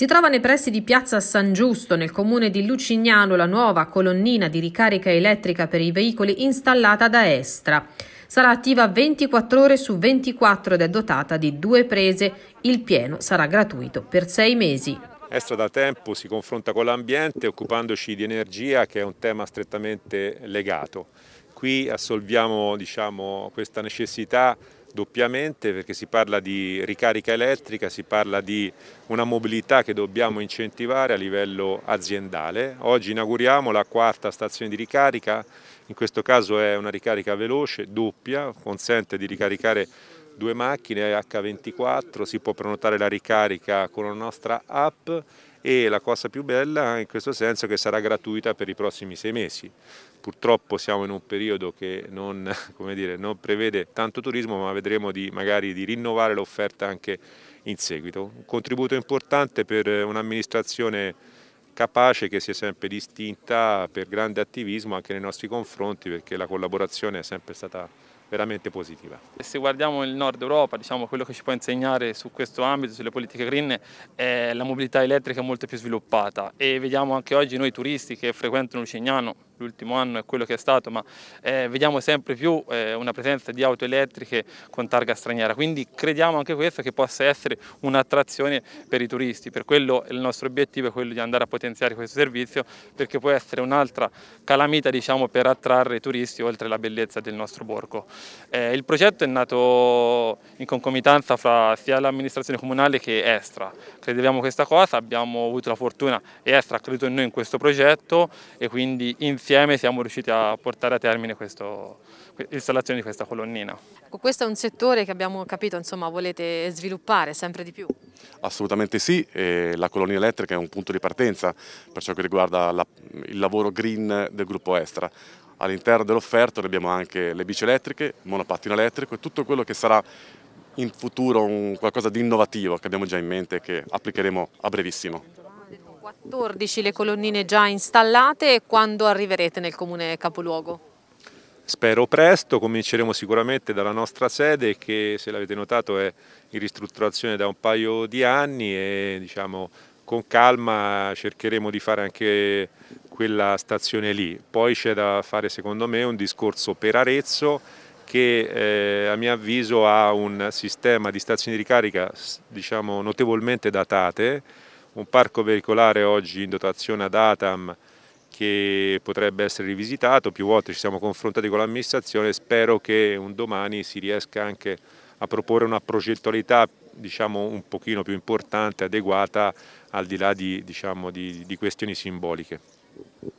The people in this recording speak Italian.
Si trova nei pressi di Piazza San Giusto, nel comune di Lucignano, la nuova colonnina di ricarica elettrica per i veicoli installata da Estra. Sarà attiva 24 ore su 24 ed è dotata di due prese. Il pieno sarà gratuito per sei mesi. Estra da tempo si confronta con l'ambiente occupandoci di energia che è un tema strettamente legato. Qui assolviamo diciamo, questa necessità doppiamente perché si parla di ricarica elettrica, si parla di una mobilità che dobbiamo incentivare a livello aziendale. Oggi inauguriamo la quarta stazione di ricarica, in questo caso è una ricarica veloce, doppia, consente di ricaricare due macchine H24, si può prenotare la ricarica con la nostra app e la cosa più bella in questo senso è che sarà gratuita per i prossimi sei mesi. Purtroppo siamo in un periodo che non, dire, non prevede tanto turismo ma vedremo di, magari di rinnovare l'offerta anche in seguito. Un contributo importante per un'amministrazione capace che si è sempre distinta per grande attivismo anche nei nostri confronti perché la collaborazione è sempre stata veramente positiva. Se guardiamo il nord Europa, diciamo, quello che ci può insegnare su questo ambito, sulle politiche green, è la mobilità elettrica molto più sviluppata e vediamo anche oggi noi turisti che frequentano Lucignano l'ultimo anno è quello che è stato, ma eh, vediamo sempre più eh, una presenza di auto elettriche con targa straniera, quindi crediamo anche questo che possa essere un'attrazione per i turisti, per quello il nostro obiettivo è quello di andare a potenziare questo servizio perché può essere un'altra calamita diciamo, per attrarre i turisti oltre la bellezza del nostro borgo. Eh, il progetto è nato in concomitanza fra sia l'amministrazione comunale che Estra, credevamo questa cosa, abbiamo avuto la fortuna e Estra ha creduto in noi in questo progetto e quindi insieme insieme siamo riusciti a portare a termine l'installazione di questa colonnina. Ecco, questo è un settore che abbiamo capito insomma, volete sviluppare sempre di più? Assolutamente sì, la colonnina elettrica è un punto di partenza per ciò che riguarda la, il lavoro green del gruppo Estra. All'interno dell'offerta abbiamo anche le bici elettriche, il monopattino elettrico e tutto quello che sarà in futuro qualcosa di innovativo che abbiamo già in mente e che applicheremo a brevissimo. 14 le colonnine già installate, quando arriverete nel comune capoluogo? Spero presto, cominceremo sicuramente dalla nostra sede che se l'avete notato è in ristrutturazione da un paio di anni e diciamo con calma cercheremo di fare anche quella stazione lì. Poi c'è da fare secondo me un discorso per Arezzo che eh, a mio avviso ha un sistema di stazioni di ricarica diciamo, notevolmente datate un parco veicolare oggi in dotazione ad ATAM che potrebbe essere rivisitato, più volte ci siamo confrontati con l'amministrazione e spero che un domani si riesca anche a proporre una progettualità diciamo, un pochino più importante, adeguata al di là di, diciamo, di, di questioni simboliche.